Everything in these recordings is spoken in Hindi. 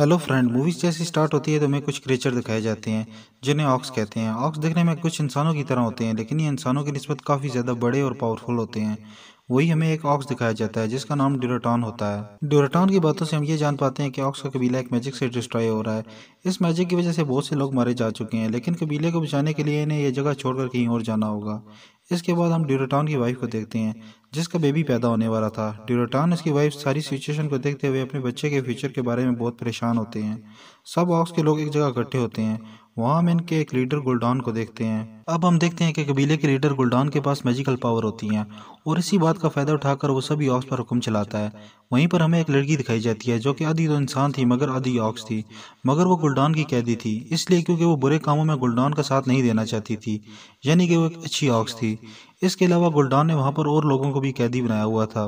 हेलो फ्रेंड मूवीज़ जैसी स्टार्ट होती है तो हमें कुछ क्रिएचर दिखाए जाते हैं जिन्हें ऑक्स कहते हैं ऑक्स देखने में कुछ इंसानों की तरह होते हैं लेकिन ये इंसानों की नस्बत काफ़ी ज़्यादा बड़े और पावरफुल होते हैं वही हमें एक ऑक्स दिखाया जाता है जिसका नाम ड्यूराटॉन होता है ड्यूराटॉन की बातों से हम ये जान पाते हैं कि ऑक्स का कबीला एक मैजिक से डिस्ट्रॉय हो रहा है इस मैजिक की वजह से बहुत से लोग मारे जा चुके हैं लेकिन कबीले को बचाने के लिए इन्हें यह जगह छोड़कर कहीं और जाना होगा इसके बाद हम ड्यूराटॉन की वाइफ को देखते हैं जिसका बेबी पैदा होने वाला था ड्यूराटॉन इसकी वाइफ सारी सिचुएशन को देखते हुए अपने बच्चे के फ्यूचर के बारे में बहुत परेशान होते हैं सब ऑक्स के लोग एक जगह इकट्ठे होते हैं वहाँ हम इनके एक लीडर गुलडान को देखते हैं अब हम देखते हैं कि कबीले के लीडर गुलडान के पास मैजिकल पावर होती हैं और इसी बात का फ़ायदा उठाकर वो सभी ऑक्स पर हुक्म चलाता है वहीं पर हमें एक लड़की दिखाई जाती है जो कि आधी तो इंसान थी मगर आधी ऑक्स थी मगर वो गुलडान की कैदी थी इसलिए क्योंकि वो बुरे कामों में गुलडान का साथ नहीं देना चाहती थी यानी कि वो एक अच्छी ऑक्स थी इसके अलावा गुलडान ने वहाँ पर और लोगों को भी कैदी बनाया हुआ था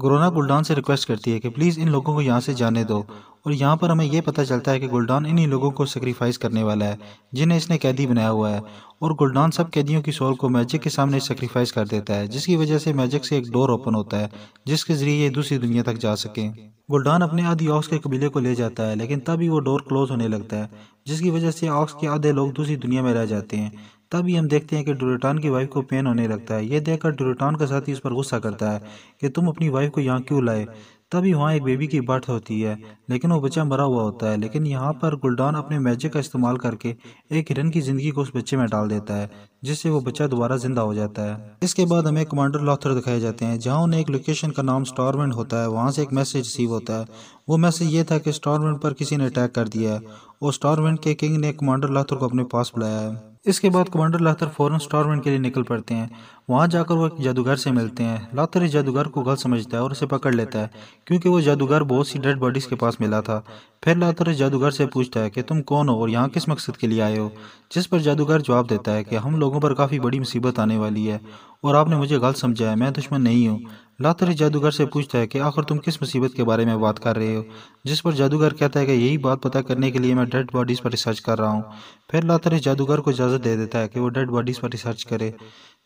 गुरोना गुलडान से रिक्वेस्ट करती है कि प्लीज़ इन लोगों को यहाँ से जाने दो और यहाँ पर हमें यह पता चलता है कि गुलडान इन्हीं लोगों को सेक्रीफाइस करने वाला है जिन्हें इसने कैदी बनाया हुआ है और गुलडान सब कैदियों की सोल को मैजिक के सामने सेक्रीफाइस कर देता है जिसकी वजह से मैजिक से एक डोर ओपन होता है जिसके ज़रिए ये दूसरी दुनिया तक जा सकें गुलडान अपने आधी ऑक्स के कबीले को ले जाता है लेकिन तभी वो डोर क्लोज होने लगता है जिसकी वजह से ऑक्स के आधे लोग दूसरी दुनिया में रह जाते हैं तभी हम देखते हैं कि डोरेटान की वाइफ को पेन होने लगता है यह देखकर डोरेटान का साथी उस पर गुस्सा करता है कि तुम अपनी वाइफ को यहाँ क्यों लाए तभी वहाँ एक बेबी की बर्थ होती है लेकिन वो बच्चा मरा हुआ होता है लेकिन यहाँ पर गुलडान अपने मैजिक का इस्तेमाल करके एक हिरन की ज़िंदगी को उस बच्चे में डाल देता है जिससे वो बच्चा दोबारा जिंदा हो जाता है इसके बाद हमें कमांडर लॉथर दिखाए जाते हैं जहाँ उन्हें एक लोकेशन का नाम स्टारमेंट होता है वहाँ से एक मैसेज रिसीव होता है वो मैसेज ये था कि स्टारमेंट पर किसी ने अटैक कर दिया है और स्टारमेंट के किंग ने कमांडर लॉथर को अपने पास बुलाया है इसके बाद कमांडर लाहतर फौरन स्टॉर्मन के लिए निकल पड़ते हैं वहाँ जाकर वो एक जादूगर से मिलते हैं लातर इस जादूगर को गलत समझता है और उसे पकड़ लेता है क्योंकि वो जादूगर बहुत सी डेड बॉडीज़ के पास मिला था फिर लातर इस जादूगर से पूछता है कि तुम कौन हो और यहाँ किस मकसद के लिए आए हो जिस पर जादूगर जवाब देता है कि हम लोगों पर काफ़ी बड़ी मुसीबत आने वाली है और आपने मुझे गलत समझा है मैं दुश्मन नहीं हूँ लातर इस जादूगर से पूछता है कि आखिर तुम किस मुसीबत के बारे में बात कर रहे हो जिस पर जादूगर कहता है कि यही बात पता करने के लिए मैं डेड बॉडीज़ पर रिसर्च कर रहा हूँ फिर लातर इस जादूगर को इजाज़त दे देता है कि वो डेड बॉडीज़ पर रिसर्च करे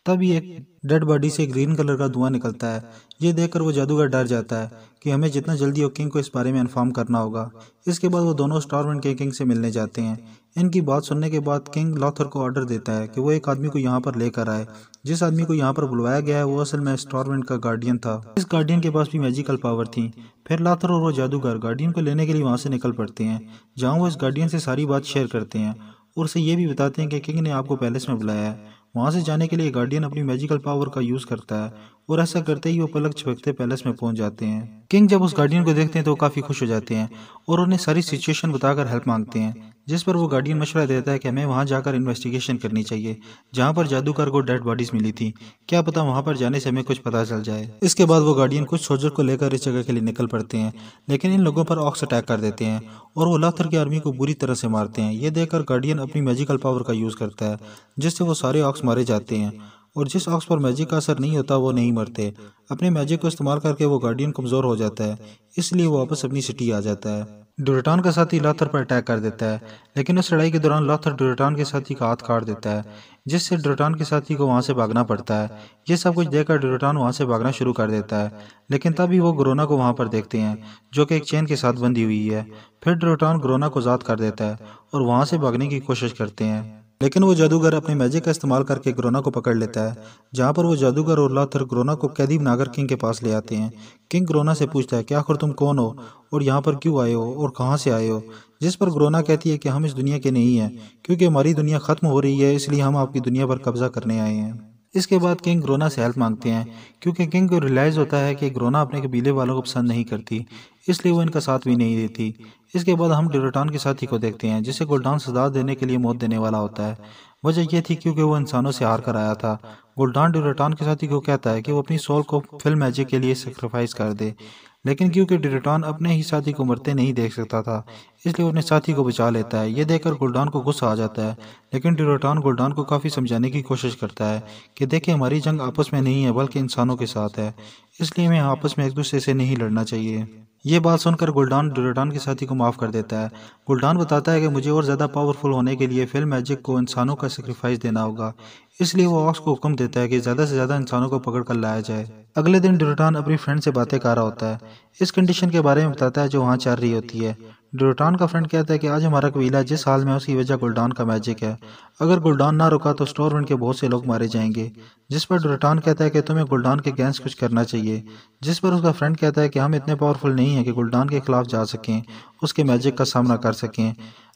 तभी एक डेड बॉडी से ग्रीन कलर का धुआं निकलता है ये देखकर वो जादूगर डर जाता है कि हमें जितना जल्दी हो किंग को इस बारे में इन्फॉर्म करना होगा इसके बाद वो दोनों स्टारमैन के किंग से मिलने जाते हैं इनकी बात सुनने के बाद किंग लॉथर को ऑर्डर देता है कि वो एक आदमी को यहाँ पर लेकर आए जिस आदमी को यहाँ पर बुलवाया गया है वो असल में स्टारमैन का गार्डियन था इस गार्डियन के पास भी मैजिकल पावर थी फिर लाथर और वो जादूगर गार्डियन को लेने के लिए वहाँ से निकल पड़ते हैं जहाँ वो इस गार्डियन से सारी बात शेयर करते हैं और उसे ये भी बताते हैं कि किंग ने आपको पैलेस में बुलाया है वहाँ से जाने के लिए गार्डियन अपनी मैजिकल पावर का यूज़ करता है और ऐसा करते ही वो पलक छिपकते पैलेस में पहुँच जाते हैं किंग जब उस गार्डियन को देखते हैं तो काफ़ी खुश हो जाते हैं और उन्हें सारी सिचुएशन बताकर हेल्प मांगते हैं जिस पर वो गार्डियन मशवरा देता है कि हमें वहाँ जाकर इन्वेस्टिगेशन करनी चाहिए जहाँ पर जादूगर को डेड बॉडीज मिली थी क्या पता वहाँ पर जाने से हमें कुछ पता चल जाए इसके बाद वो गार्डियन कुछ सोल्जर को लेकर इस जगह के लिए निकल पड़ते हैं लेकिन इन लोगों पर ऑक्स अटैक कर देते हैं और वो लाथर की आर्मी को बुरी तरह से मारते हैं ये देखकर गार्डियन अपनी मेजिकल पावर का यूज़ करता है जिससे वो सारे ऑक्स मारे जाते हैं और जिस ऑक्स पर मैजिक का असर नहीं होता वो नहीं मरते अपने मैजिक को इस्तेमाल करके वो गार्डियन कमज़ोर हो जाता है इसलिए वो वापस अपनी सिटी आ जाता है डोरेटान का साथी लाथर पर अटैक कर देता है लेकिन उस लड़ाई के दौरान लाथर डोरेटान के साथी का हाथ काट देता है जिससे डोरेटान के साथी को वहाँ से भागना पड़ता है ये सब कुछ देखकर डोरेटान वहाँ से भागना शुरू कर देता है लेकिन तभी वो ग्रोना को वहाँ पर देखते हैं जो कि एक चेन के साथ बंधी हुई है फिर डोरेटान ग्रोना को आजाद कर देता है और वहाँ से भागने की कोशिश करते हैं लेकिन वो जादूगर अपनी मैजिक का इस्तेमाल करके ग्रोना को पकड़ लेता है जहाँ पर वो जादूगर और लाथर ग्रोना को कैदी नागर किंग के पास ले आते हैं किंग ग्रोना से पूछता है कि आखिर तुम कौन हो और यहाँ पर क्यों आए हो और कहाँ से आए हो जिस पर ग्रोना कहती है कि हम इस दुनिया के नहीं हैं क्योंकि हमारी दुनिया ख़त्म हो रही है इसलिए हम आपकी दुनिया पर कब्ज़ा करने आए हैं इसके बाद किंग ग्रोना से हेल्प मांगते हैं क्योंकि किंग को रियलाइज़ होता है कि ग्रोना अपने कबीले वालों को पसंद नहीं करती इसलिए वो इनका साथ भी नहीं देती इसके बाद हम डिरोटान के साथी को देखते हैं जिसे गुलडान सजा देने के लिए मौत देने वाला होता है वजह यह थी क्योंकि वो इंसानों से हार कर आया था गुलडान डिरोटान के साथी को कहता है कि वो अपनी सोल को फिल्म मैजिक के लिए सेक्रीफाइस कर दे लेकिन क्योंकि डिरेटॉन अपने ही साथी को मरते नहीं देख सकता था इसलिए अपने साथी को बचा लेता है यह देखकर गुलडान को गुस्सा आ जाता है लेकिन डिरेटॉन गुलडान को काफ़ी समझाने की कोशिश करता है कि देखें हमारी जंग आपस में नहीं है बल्कि इंसानों के साथ है इसलिए हमें आपस में एक दूसरे से नहीं लड़ना चाहिए यह बात सुनकर गुलडान डुरडान के साथी को माफ़ कर देता है गुलडान बताता है कि मुझे और ज़्यादा पावरफुल होने के लिए फिल्म मैजिक को इंसानों का सेक्रीफाइस देना होगा इसलिए वो ऑक्स को हुक्म देता है कि ज़्यादा से ज़्यादा इंसानों को पकड़ कर लाया जाए अगले दिन डुरडान अपनी फ्रेंड से बातें कर रहा होता है इस कंडीशन के बारे में बताता है जो वहाँ चल रही होती है ड्रोटान का फ्रेंड कहता है कि आज हमारा कबीला जिस हाल में उसकी वजह गुलडान का मैजिक है अगर गुलडान ना रुका तो स्टोर के बहुत से लोग मारे जाएंगे जिस पर ड्रोटान कहता है कि तुम्हें गुलडान के अगेंस्ट कुछ करना चाहिए जिस पर उसका फ्रेंड कहता है कि हम इतने पावरफुल नहीं हैं कि गुलडान के खिलाफ जा सकें उसके मैजिक का सामना कर सकें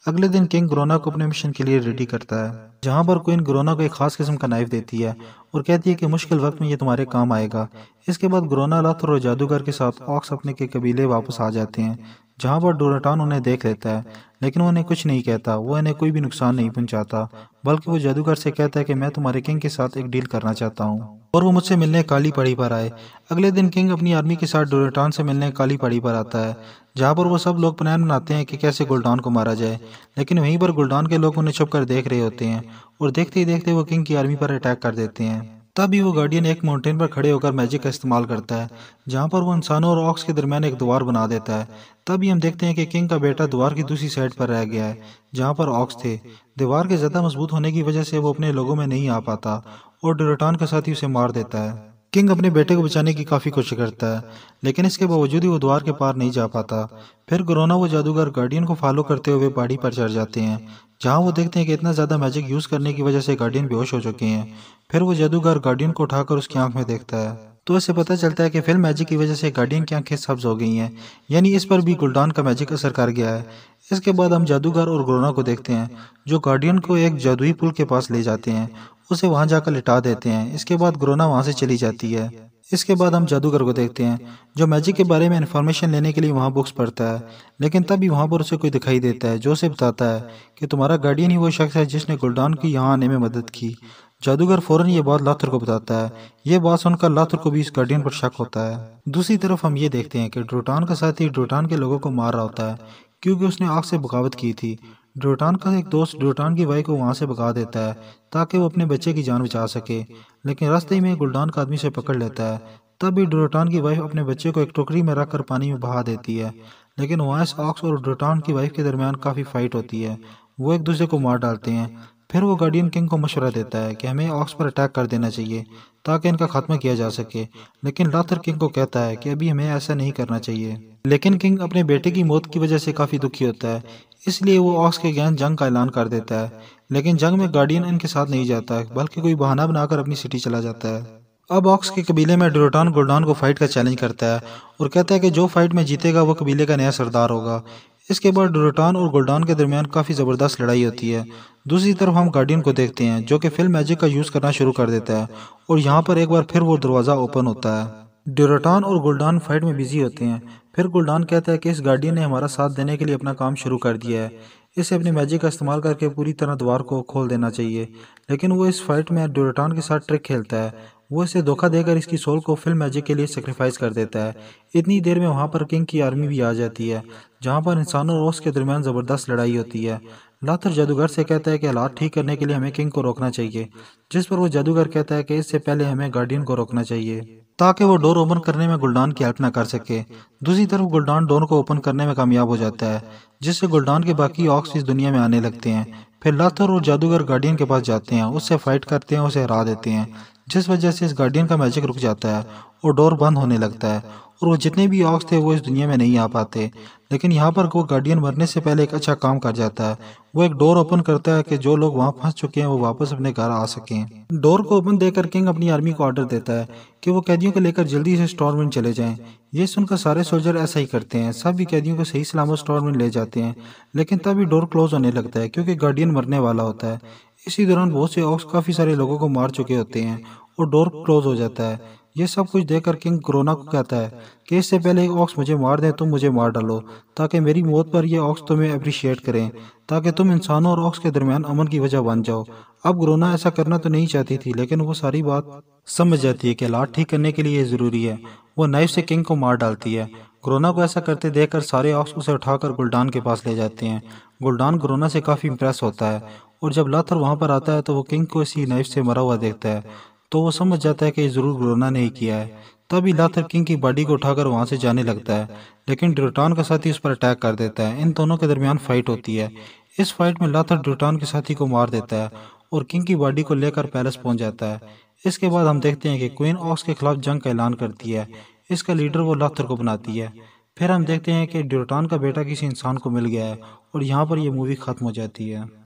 अगले दिन किंग ग्रोना को अपने मिशन के लिए रेडी करता है जहाँ पर क्वीन ग्रोना को एक खास किस्म का नाइफ देती है और कहती है कि मुश्किल वक्त में ये तुम्हारे काम आएगा इसके बाद ग्रोना लथ और जादूगर के साथ ऑक्स अपने के कबीले वापस आ जाते हैं जहाँ पर डोराटान उन्हें देख लेता है लेकिन वो उन्हें कुछ नहीं कहता वो इन्हें कोई भी नुकसान नहीं पहुँचाता बल्कि वो जादूगर से कहता है कि मैं तुम्हारे किंग के साथ एक डील करना चाहता हूँ और वो मुझसे मिलने काली पड़ी पर आए अगले दिन किंग अपनी आर्मी के साथ डोरेटान से मिलने काली पड़ी पर आता है जहाँ पर वो सब लोग प्लान बनाते हैं कि कैसे गुलडान को मारा जाए लेकिन वहीं पर गुलडान के लोग उन्हें छुप देख रहे होते हैं और देखते ही देखते वो किंग की आर्मी पर अटैक कर देते हैं तभी वो गार्डियन एक माउंटेन पर खड़े होकर मैजिक का इस्तेमाल करता है जहाँ पर वो इंसानों और ऑक्स के दरमियान एक द्वार बना देता है तभी हम देखते हैं कि किंग का बेटा द्वार की दूसरी साइड पर रह गया है जहाँ पर ऑक्स थे दीवार के ज़्यादा मजबूत होने की वजह से वो अपने लोगों में नहीं आ पाता और डोरेटान का साथ ही उसे मार देता है किंग अपने बेटे को बचाने की काफ़ी कोशिश करता है लेकिन इसके बावजूद ही वो द्वार के पार नहीं जा पाता फिर ग्रोना वो जादूगर गार्डियन को फॉलो करते हुए पहाड़ी पर चढ़ जाते हैं जहां वो देखते हैं कि इतना ज़्यादा मैजिक यूज़ करने की वजह से गार्डियन बेहोश हो चुके हैं फिर वो जादूगर गार्डियन को उठाकर उसकी आंख में देखता है तो इसे पता चलता है कि फिल्म मैजिक की वजह से गार्डियन की आंखें सब्ज हो गई हैं यानी इस पर भी गुलडान का मैजिक असर कर गया है इसके बाद हम जादूगर और ग्रोना को देखते हैं जो गार्डियन को एक जादुई पुल के पास ले जाते हैं उसे वहां जाकर लिटा देते हैं इसके बाद ग्रोना वहाँ से चली जाती है इसके बाद हम जादूगर को देखते हैं जो मैजिक के बारे में इन्फॉर्मेशन लेने के लिए वहाँ बुक्स पढ़ता है लेकिन तभी वहाँ पर उसे कोई दिखाई देता है जो उसे बताता है कि तुम्हारा गार्डियन ही वो शख्स है जिसने गुलडान की यहाँ आने में मदद की जादूगर फौरन ये बात लाथुर को बताता है ये बात सुनकर लाथुर को भी इस गार्डियन पर शक होता है दूसरी तरफ हम ये देखते हैं कि ड्रोटान का साथी ड्रोटान के लोगों को मार रहा होता है क्योंकि उसने आग से बगावत की थी ड्रोटान का एक दोस्त ड्रोटान की भाई को वहाँ से भगा देता है ताकि वो अपने बच्चे की जान बचा सके लेकिन रास्ते में गुलडान का आदमी से पकड़ लेता है तब भी ड्रोटान की वाइफ अपने बच्चे को एक टोकरी में रखकर पानी में बहा देती है लेकिन वहाँ ऑक्स और ड्रोटान की वाइफ के दरमियान काफ़ी फाइट होती है वो एक दूसरे को मार डालते हैं फिर वो गार्डियन किंग को मशवरा देता है कि हमें ऑक्स पर अटैक कर देना चाहिए ताकि इनका खात्मा किया जा सके लेकिन लाथर किंग को कहता है कि अभी हमें ऐसा नहीं करना चाहिए लेकिन किंग अपने बेटे की मौत की वजह से काफ़ी दुखी होता है इसलिए वो ऑक्स के गैन जंग का ऐलान कर देता है लेकिन जंग में गार्डियन इनके साथ नहीं जाता है बल्कि कोई बहाना बनाकर अपनी सिटी चला जाता है अब ऑक्स के कबीले में ड्रोटान गोल्डान को फाइट का चैलेंज करता है और कहता है कि जो फाइट में जीतेगा वो कबीले का नया सरदार होगा इसके बाद डोरेटान और गोल्डान के दरमियान काफ़ी ज़बरदस्त लड़ाई होती है दूसरी तरफ हम गार्डियन को देखते हैं जो कि फिल्म मैजिक का यूज़ करना शुरू कर देता है और यहाँ पर एक बार फिर वो दरवाज़ा ओपन होता है डोरेटान और गोल्डान फाइट में बिजी होते हैं फिर गोल्डान कहता है कि इस गार्डियन ने हमारा साथ देने के लिए अपना काम शुरू कर दिया है इसे अपने मैजिक का इस्तेमाल करके पूरी तरह द्वार को खोल देना चाहिए लेकिन वो इस फाइट में डोरेटान के साथ ट्रिक खेलता है वो इसे धोखा देकर इसकी सोल को फिल्म मैजिक के लिए सेक्रीफाइस कर देता है इतनी देर में वहाँ पर किंग की आर्मी भी आ जाती है जहाँ पर इंसानों और उसके के दरमियान ज़बरदस्त लड़ाई होती है लाथर जादूगर से कहता है कि हालात ठीक करने के लिए हमें किंग को रोकना चाहिए जिस पर वो जादूगर कहता है कि इससे पहले हमें गार्डियन को रोकना चाहिए ताकि वो डोर ओपन करने में गुलडान की हेल्प ना कर सके दूसरी तरफ गुलडान डोर को ओपन करने में कामयाब हो जाता है जिससे गुलडान के बाकी ऑक्स इस दुनिया में आने लगते हैं फिर लाथर और जादूगर गार्डियन के पास जाते हैं उससे फाइट करते हैं उसे हरा देते हैं जिस वजह से इस गार्डियन का मैजिक रुक जाता है और डोर बंद होने लगता है और वो जितने भी ऑक्स थे वो इस दुनिया में नहीं आ पाते लेकिन यहाँ पर वो गार्डियन मरने से पहले एक अच्छा काम कर जाता है वो एक डोर ओपन करता है कि जो लोग वहाँ फंस चुके हैं वो वापस अपने घर आ सकें डोर को ओपन देकर किंग अपनी आर्मी को ऑर्डर देता है कि वो कैदियों को लेकर जल्दी से स्टॉलमेंट चले जाएँ ये सुनकर सारे सोल्जर ऐसा ही करते हैं सभी कैदियों को सही सलामत स्टॉलमेंट ले जाते हैं लेकिन तभी डोर क्लोज होने लगता है क्योंकि गार्डियन मरने वाला होता है इसी दौरान बहुत से ऑक्स काफ़ी सारे लोगों को मार चुके होते हैं और डोर क्लोज हो जाता है ये सब कुछ देखकर किंग ग्रोना को कहता है कि इससे पहले ऑक्स मुझे मार दें तुम तो मुझे मार डालो ताकि मेरी मौत पर यह ऑक्स तुम्हें अप्रिशिएट करें ताकि तुम इंसानों और ऑक्स के दरमियान अमन की वजह बन जाओ अब ग्रोना ऐसा करना तो नहीं चाहती थी लेकिन वो सारी बात समझ जाती है कि लाट ठीक करने के लिए ज़रूरी है वो नाइफ से किंग को मार डालती है ग्रोना को ऐसा करते देखकर सारे ऑक्स उसे उठाकर गुलडान के पास ले जाते हैं गुलडान ग्रोना से काफ़ी इंप्रेस होता है और जब लाथर वहाँ पर आता है तो वो किंग को इसी नाइफ से मरा हुआ देखता है तो वो समझ जाता है कि ज़रूर ग्रोना ने ही किया है तभी लाथर किंग की बॉडी को उठाकर वहाँ से जाने लगता है लेकिन ड्रोटान का साथी उस पर अटैक कर देता है इन दोनों के दरमियान फाइट होती है इस फाइट में लाथर ड्रोटान के साथी को मार देता है और किंग की बॉडी को लेकर पैलेस पहुँच जाता है इसके बाद हम देखते हैं कि क्वीन ऑक्स के खिलाफ जंग का ऐलान करती है इसका लीडर वो लाथर को बनाती है फिर हम देखते हैं कि ड्यूरटान का बेटा किसी इंसान को मिल गया है और यहाँ पर यह मूवी ख़त्म हो जाती है